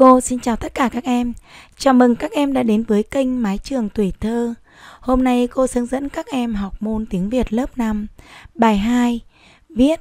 Cô xin chào tất cả các em. Chào mừng các em đã đến với kênh Mái trường tuổi thơ. Hôm nay cô hướng dẫn các em học môn tiếng Việt lớp 5, bài 2, viết.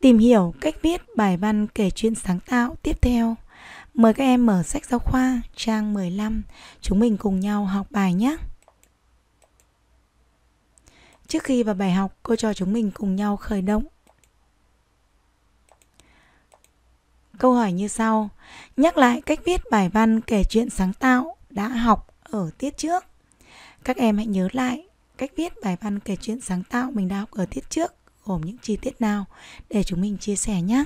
Tìm hiểu cách viết bài văn kể chuyện sáng tạo tiếp theo. Mời các em mở sách giáo khoa trang 15. Chúng mình cùng nhau học bài nhé. Trước khi vào bài học, cô cho chúng mình cùng nhau khởi động câu hỏi như sau. Nhắc lại cách viết bài văn kể chuyện sáng tạo đã học ở tiết trước. Các em hãy nhớ lại cách viết bài văn kể chuyện sáng tạo mình đã học ở tiết trước gồm những chi tiết nào để chúng mình chia sẻ nhé.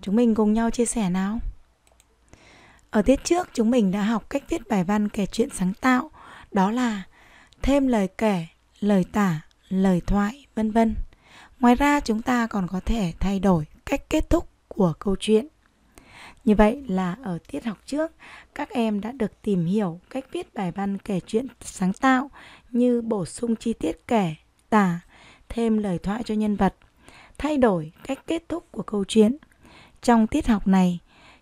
Chúng mình cùng nhau chia sẻ nào. Ở tiết trước chúng mình đã học cách viết bài văn kể chuyện sáng tạo, đó là thêm lời kể, lời tả, lời thoại, vân vân ngoài ra chúng ta còn có thể thay đổi cách kết thúc của câu chuyện như vậy là ở tiết học trước các em đã được tìm hiểu cách viết bài văn kể chuyện sáng tạo như bổ sung chi tiết kể tả thêm lời thoại cho nhân vật thay đổi cách kết thúc của câu chuyện trong tiết học này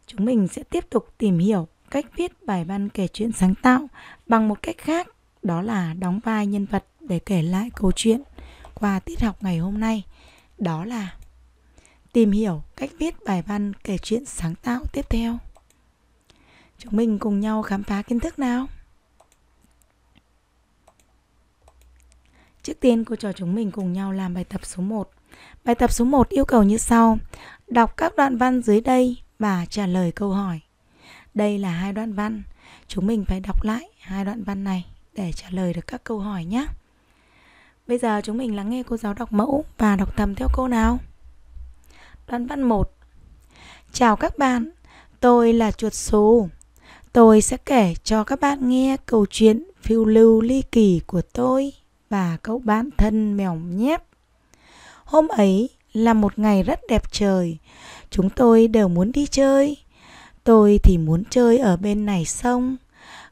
chúng mình sẽ tiếp tục tìm hiểu cách viết bài văn kể chuyện sáng tạo bằng một cách khác đó là đóng vai nhân vật để kể lại câu chuyện qua tiết học ngày hôm nay đó là tìm hiểu cách viết bài văn kể chuyện sáng tạo tiếp theo chúng mình cùng nhau khám phá kiến thức nào Trước tiên cô trò chúng mình cùng nhau làm bài tập số 1. Bài tập số 1 yêu cầu như sau: đọc các đoạn văn dưới đây và trả lời câu hỏi. Đây là hai đoạn văn, chúng mình phải đọc lại hai đoạn văn này để trả lời được các câu hỏi nhé. Bây giờ chúng mình lắng nghe cô giáo đọc mẫu và đọc thầm theo cô nào. Đoạn văn 1 Chào các bạn, tôi là chuột xù. Tôi sẽ kể cho các bạn nghe câu chuyện phiêu lưu ly kỳ của tôi và cậu bạn thân mèo nhép. Hôm ấy là một ngày rất đẹp trời, chúng tôi đều muốn đi chơi. Tôi thì muốn chơi ở bên này sông,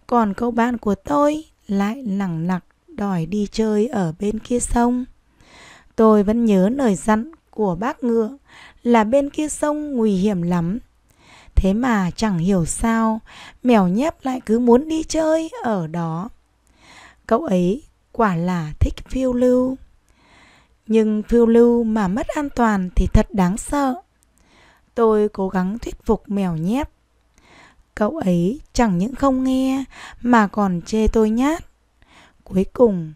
còn cậu bạn của tôi lại lẳng lặc đòi đi chơi ở bên kia sông. Tôi vẫn nhớ lời dặn của bác ngựa là bên kia sông nguy hiểm lắm. Thế mà chẳng hiểu sao mèo nhép lại cứ muốn đi chơi ở đó. Cậu ấy quả là thích phiêu lưu. Nhưng phiêu lưu mà mất an toàn thì thật đáng sợ. Tôi cố gắng thuyết phục mèo nhép. Cậu ấy chẳng những không nghe mà còn chê tôi nhát. Cuối cùng,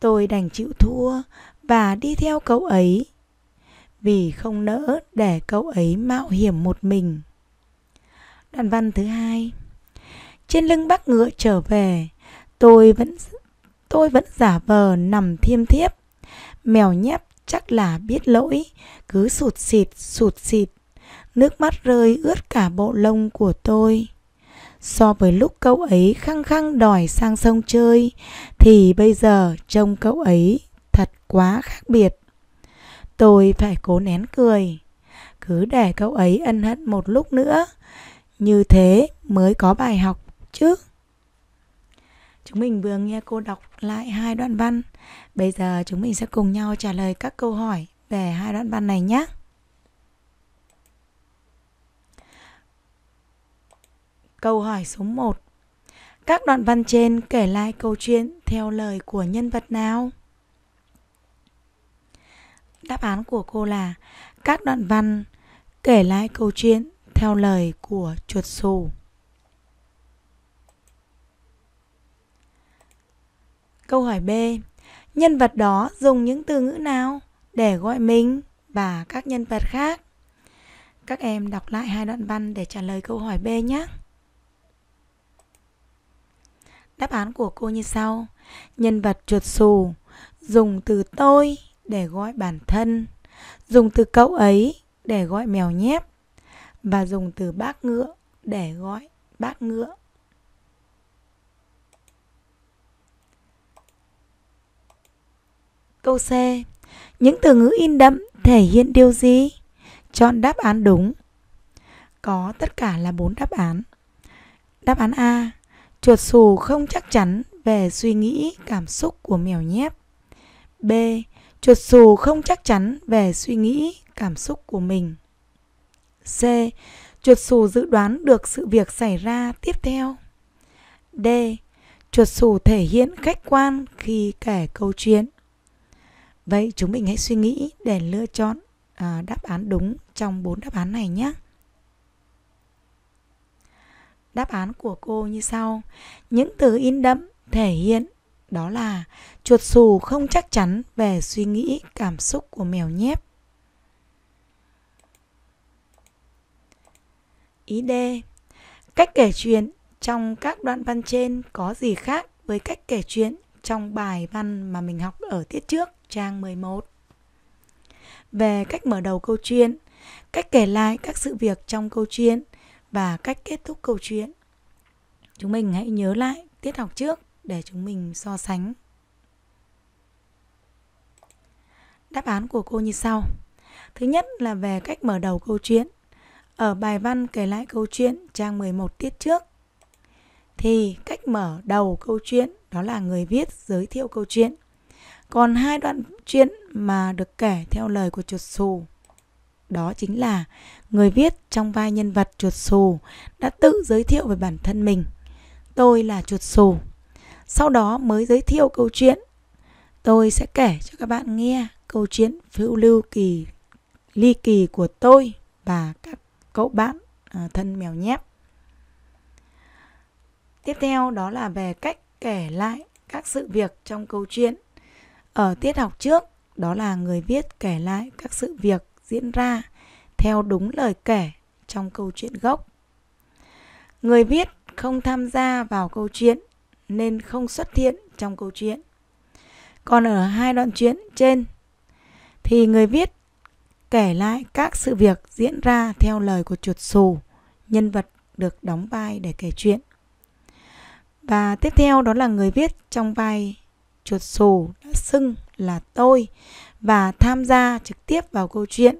tôi đành chịu thua và đi theo cậu ấy vì không nỡ để cậu ấy mạo hiểm một mình. Đoạn văn thứ hai. Trên lưng bác ngựa trở về, tôi vẫn tôi vẫn giả vờ nằm thiêm thiếp. Mèo nhép chắc là biết lỗi, cứ sụt xịt sụt xịt. Nước mắt rơi ướt cả bộ lông của tôi so với lúc cậu ấy khăng khăng đòi sang sông chơi thì bây giờ trông cậu ấy thật quá khác biệt tôi phải cố nén cười cứ để cậu ấy ân hận một lúc nữa như thế mới có bài học chứ chúng mình vừa nghe cô đọc lại hai đoạn văn bây giờ chúng mình sẽ cùng nhau trả lời các câu hỏi về hai đoạn văn này nhé Câu hỏi số 1 Các đoạn văn trên kể lại câu chuyện theo lời của nhân vật nào? Đáp án của cô là Các đoạn văn kể lại câu chuyện theo lời của chuột xù. Câu hỏi B Nhân vật đó dùng những từ ngữ nào để gọi mình và các nhân vật khác? Các em đọc lại hai đoạn văn để trả lời câu hỏi B nhé. Đáp án của cô như sau. Nhân vật chuột xù dùng từ tôi để gọi bản thân, dùng từ cậu ấy để gọi mèo nhép và dùng từ bác ngựa để gọi bác ngựa. Câu C. Những từ ngữ in đậm thể hiện điều gì? Chọn đáp án đúng. Có tất cả là 4 đáp án. Đáp án A Chuột xù không chắc chắn về suy nghĩ, cảm xúc của mèo nhép. B. Chuột xù không chắc chắn về suy nghĩ, cảm xúc của mình. C. Chuột xù dự đoán được sự việc xảy ra tiếp theo. D. Chuột xù thể hiện khách quan khi kể câu chuyện. Vậy chúng mình hãy suy nghĩ để lựa chọn à, đáp án đúng trong bốn đáp án này nhé đáp án của cô như sau. Những từ in đậm thể hiện đó là chuột xù không chắc chắn về suy nghĩ cảm xúc của mèo nhép. Ý D. Cách kể chuyện trong các đoạn văn trên có gì khác với cách kể chuyện trong bài văn mà mình học ở tiết trước trang 11. Về cách mở đầu câu chuyện, cách kể lại các sự việc trong câu chuyện – và cách kết thúc câu chuyện chúng mình hãy nhớ lại tiết học trước để chúng mình so sánh đáp án của cô như sau thứ nhất là về cách mở đầu câu chuyện ở bài văn kể lại câu chuyện trang 11 tiết trước thì cách mở đầu câu chuyện đó là người viết giới thiệu câu chuyện còn hai đoạn chuyện mà được kể theo lời của chuột xù đó chính là người viết trong vai nhân vật chuột xù đã tự giới thiệu về bản thân mình. Tôi là chuột xù. Sau đó mới giới thiệu câu chuyện. Tôi sẽ kể cho các bạn nghe câu chuyện phiêu lưu kỳ ly kỳ của tôi và các cậu bạn à, thân mèo nhép. Tiếp theo đó là về cách kể lại các sự việc trong câu chuyện. Ở tiết học trước, đó là người viết kể lại các sự việc diễn ra theo đúng lời kể trong câu chuyện gốc. Người viết không tham gia vào câu chuyện nên không xuất hiện trong câu chuyện. Còn ở hai đoạn truyện trên thì người viết kể lại các sự việc diễn ra theo lời của chuột xù, nhân vật được đóng vai để kể chuyện. Và tiếp theo đó là người viết trong vai chuột xù đã xưng là tôi và tham gia trực tiếp vào câu chuyện,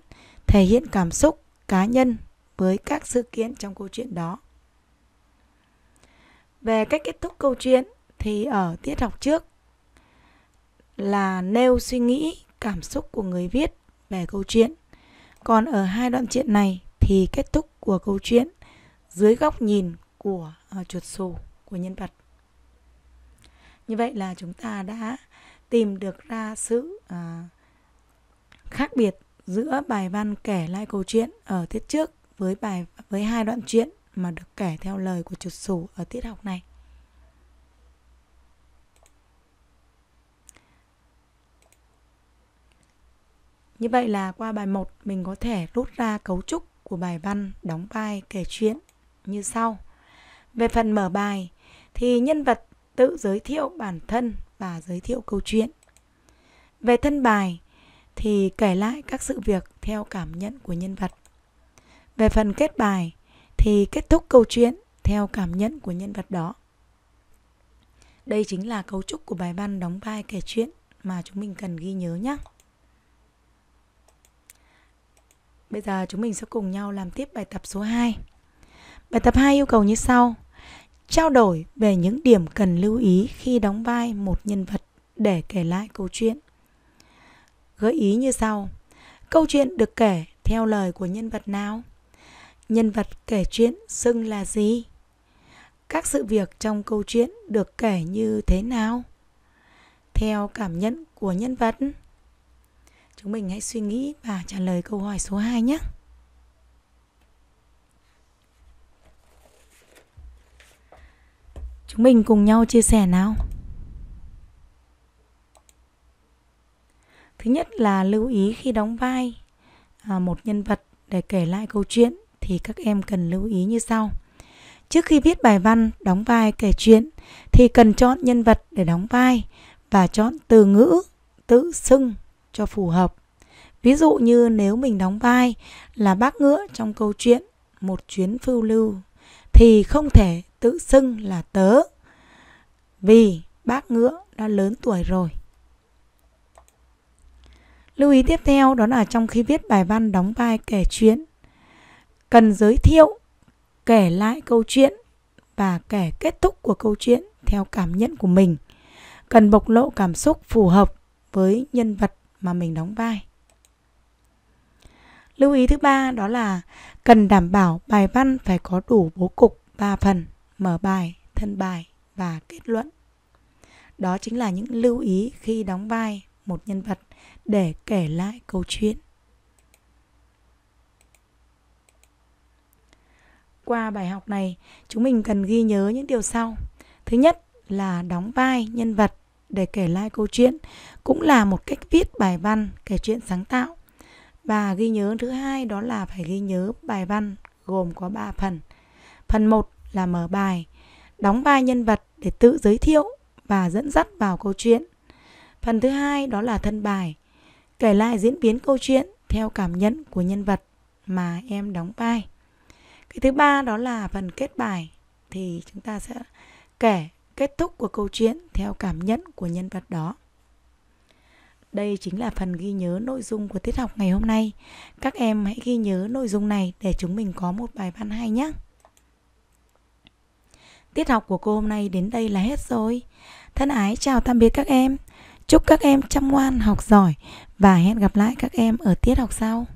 thể hiện cảm xúc cá nhân với các sự kiện trong câu chuyện đó. Về cách kết thúc câu chuyện thì ở tiết học trước là nêu suy nghĩ, cảm xúc của người viết về câu chuyện. Còn ở hai đoạn chuyện này thì kết thúc của câu chuyện dưới góc nhìn của uh, chuột sù của nhân vật. Như vậy là chúng ta đã tìm được ra sự à, khác biệt giữa bài văn kể lại câu chuyện ở tiết trước với bài với hai đoạn chuyện mà được kể theo lời của chuột sủ ở tiết học này. Như vậy là qua bài 1 mình có thể rút ra cấu trúc của bài văn đóng vai kể chuyện như sau. Về phần mở bài thì nhân vật tự giới thiệu bản thân và giới thiệu câu chuyện. Về thân bài thì kể lại các sự việc theo cảm nhận của nhân vật. Về phần kết bài thì kết thúc câu chuyện theo cảm nhận của nhân vật đó. Đây chính là cấu trúc của bài văn đóng vai kể chuyện mà chúng mình cần ghi nhớ nhé. Bây giờ chúng mình sẽ cùng nhau làm tiếp bài tập số 2. Bài tập 2 yêu cầu như sau trao đổi về những điểm cần lưu ý khi đóng vai một nhân vật để kể lại câu chuyện. Gợi ý như sau. Câu chuyện được kể theo lời của nhân vật nào? Nhân vật kể chuyện xưng là gì? Các sự việc trong câu chuyện được kể như thế nào? Theo cảm nhận của nhân vật. Chúng mình hãy suy nghĩ và trả lời câu hỏi số 2 nhé. Chúng mình cùng nhau chia sẻ nào. Thứ nhất là lưu ý khi đóng vai à, một nhân vật để kể lại câu chuyện thì các em cần lưu ý như sau. Trước khi viết bài văn đóng vai kể chuyện thì cần chọn nhân vật để đóng vai và chọn từ ngữ, tự xưng cho phù hợp. Ví dụ như nếu mình đóng vai là bác ngựa trong câu chuyện Một chuyến phiêu lưu thì không thể tự xưng là tớ vì bác ngựa đã lớn tuổi rồi. Lưu ý tiếp theo đó là trong khi viết bài văn đóng vai kể chuyện, cần giới thiệu, kể lại câu chuyện và kể kết thúc của câu chuyện theo cảm nhận của mình. Cần bộc lộ cảm xúc phù hợp với nhân vật mà mình đóng vai. Lưu ý thứ ba đó là cần đảm bảo bài văn phải có đủ bố cục ba phần mở bài, thân bài và kết luận. Đó chính là những lưu ý khi đóng vai một nhân vật để kể lại câu chuyện. Qua bài học này, chúng mình cần ghi nhớ những điều sau. Thứ nhất là đóng vai nhân vật để kể lại câu chuyện cũng là một cách viết bài văn kể chuyện sáng tạo. Và ghi nhớ thứ hai đó là phải ghi nhớ bài văn gồm có 3 phần. Phần 1 là mở bài, đóng vai nhân vật để tự giới thiệu và dẫn dắt vào câu chuyện. Phần thứ hai đó là thân bài, kể lại diễn biến câu chuyện theo cảm nhận của nhân vật mà em đóng vai. Cái thứ ba đó là phần kết bài thì chúng ta sẽ kể kết thúc của câu chuyện theo cảm nhận của nhân vật đó. Đây chính là phần ghi nhớ nội dung của tiết học ngày hôm nay. Các em hãy ghi nhớ nội dung này để chúng mình có một bài văn hay nhé. Tiết học của cô hôm nay đến đây là hết rồi. Thân ái chào tạm biệt các em. Chúc các em chăm ngoan, học giỏi và hẹn gặp lại các em ở tiết học sau.